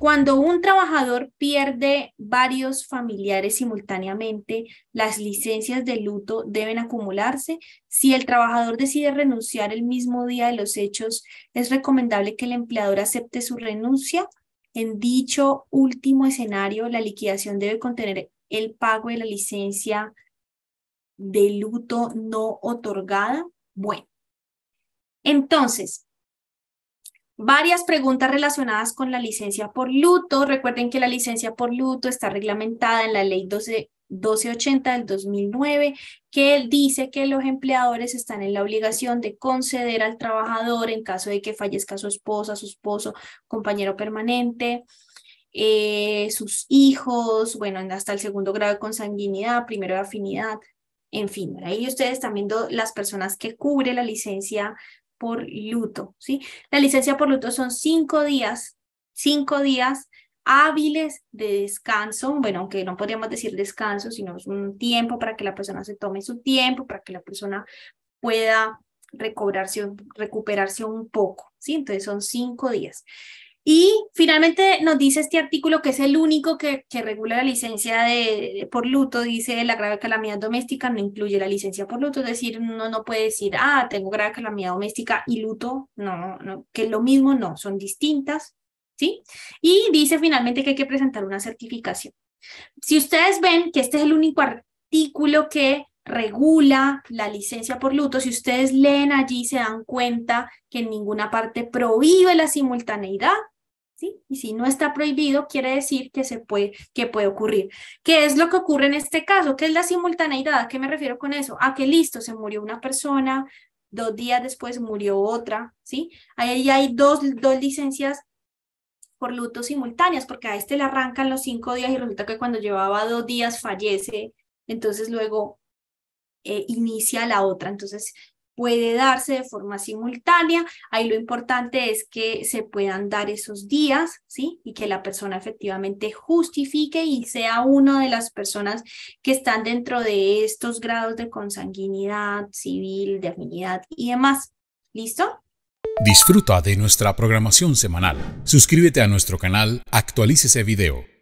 Cuando un trabajador pierde varios familiares simultáneamente, las licencias de luto deben acumularse. Si el trabajador decide renunciar el mismo día de los hechos, es recomendable que el empleador acepte su renuncia. En dicho último escenario, la liquidación debe contener el pago de la licencia de luto no otorgada. Bueno, entonces, varias preguntas relacionadas con la licencia por luto. Recuerden que la licencia por luto está reglamentada en la ley 1280 del 2009, que dice que los empleadores están en la obligación de conceder al trabajador en caso de que fallezca su esposa, su esposo, compañero permanente, eh, sus hijos, bueno, hasta el segundo grado de consanguinidad, primero de afinidad, en fin, ahí ustedes también las personas que cubre la licencia por luto, ¿sí? La licencia por luto son cinco días, cinco días hábiles de descanso, bueno, aunque no podríamos decir descanso, sino es un tiempo para que la persona se tome su tiempo, para que la persona pueda recobrarse, recuperarse un poco, ¿sí? Entonces son cinco días. Y finalmente nos dice este artículo que es el único que, que regula la licencia de, por luto, dice la grave calamidad doméstica, no incluye la licencia por luto, es decir, uno no puede decir, ah, tengo grave calamidad doméstica y luto, no, no que es lo mismo, no, son distintas, ¿sí? Y dice finalmente que hay que presentar una certificación. Si ustedes ven que este es el único artículo que regula la licencia por luto. Si ustedes leen allí, se dan cuenta que en ninguna parte prohíbe la simultaneidad, y si no está prohibido, quiere decir que, se puede, que puede ocurrir. ¿Qué es lo que ocurre en este caso? ¿Qué es la simultaneidad? ¿A qué me refiero con eso? A que listo, se murió una persona, dos días después murió otra, ¿sí? Ahí hay dos, dos licencias por luto simultáneas, porque a este le arrancan los cinco días y resulta que cuando llevaba dos días fallece, entonces luego eh, inicia la otra. Entonces, puede darse de forma simultánea. Ahí lo importante es que se puedan dar esos días, ¿sí? Y que la persona efectivamente justifique y sea una de las personas que están dentro de estos grados de consanguinidad civil, de afinidad y demás. ¿Listo? Disfruta de nuestra programación semanal. Suscríbete a nuestro canal, actualice ese video